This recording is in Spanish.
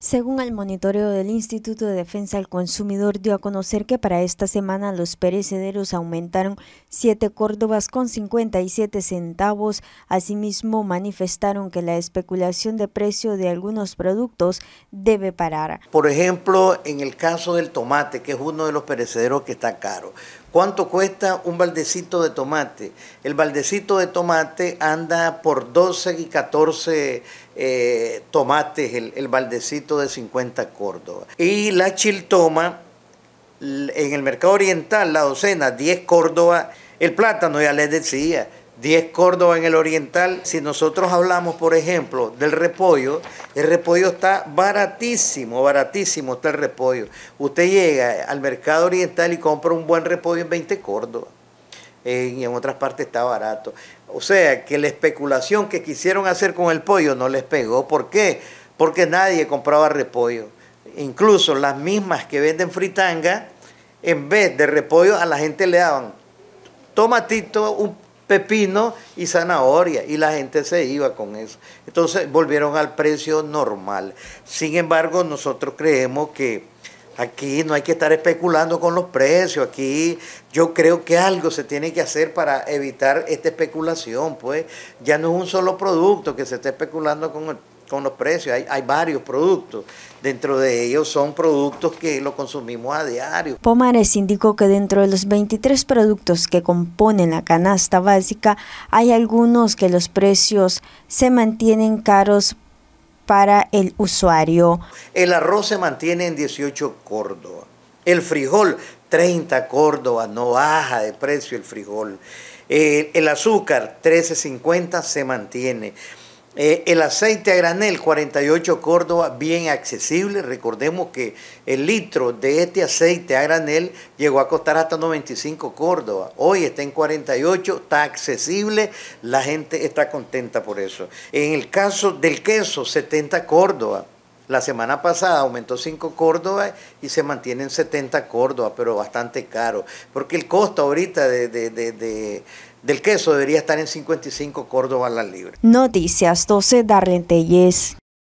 Según el monitoreo del Instituto de Defensa del Consumidor, dio a conocer que para esta semana los perecederos aumentaron 7 córdobas con 57 centavos. Asimismo, manifestaron que la especulación de precio de algunos productos debe parar. Por ejemplo, en el caso del tomate, que es uno de los perecederos que está caro, ¿Cuánto cuesta un baldecito de tomate? El baldecito de tomate anda por 12 y 14 eh, tomates, el, el, baldecito de 50 Córdoba. Y la chiltoma, en el mercado oriental, la docena, 10 Córdoba. El plátano, ya les decía, 10 Córdoba en el oriental. Si nosotros hablamos, por ejemplo, del repollo, el repollo está baratísimo, baratísimo está el repollo. Usted llega al mercado oriental y compra un buen repollo en 20 Córdoba. y en otras partes está barato. O sea, que la especulación que quisieron hacer con el pollo no les pegó. ¿Por qué? Porque nadie compraba repollo. Incluso las mismas que venden fritanga, en vez de repollo, a la gente le daban tomatito, un pepino y zanahoria y la gente se iba con eso. Entonces volvieron al precio normal. Sin embargo, nosotros creemos que aquí no hay que estar especulando con los precios. Aquí yo creo que algo se tiene que hacer para evitar esta especulación, pues ya no es un solo producto que se esté especulando con el con los precios. Hay, varios productos. Dentro de ellos son productos que lo consumimos a diario. Pomares indicó que dentro de los 23 productos que componen la canasta básica, hay algunos que los precios se mantienen caros para el usuario. El arroz se mantiene en 18 Córdoba. El frijol, 30 Córdoba, no baja de precio el frijol. Eh, el azúcar, 13.50, se mantiene. Eh, el aceite a granel 48 Córdoba, bien accesible. Recordemos que el litro de este aceite a granel llegó a costar hasta 95 Córdoba. Hoy está en 48, está accesible, la gente está contenta por eso. En el caso del queso, 70 Córdoba. La semana pasada aumentó 5 Córdoba y se mantienen 70 Córdoba, pero bastante caro. Porque el costo ahorita de, de, de, del queso debería estar en 55 Córdoba la libra. Noticias 12 Darlene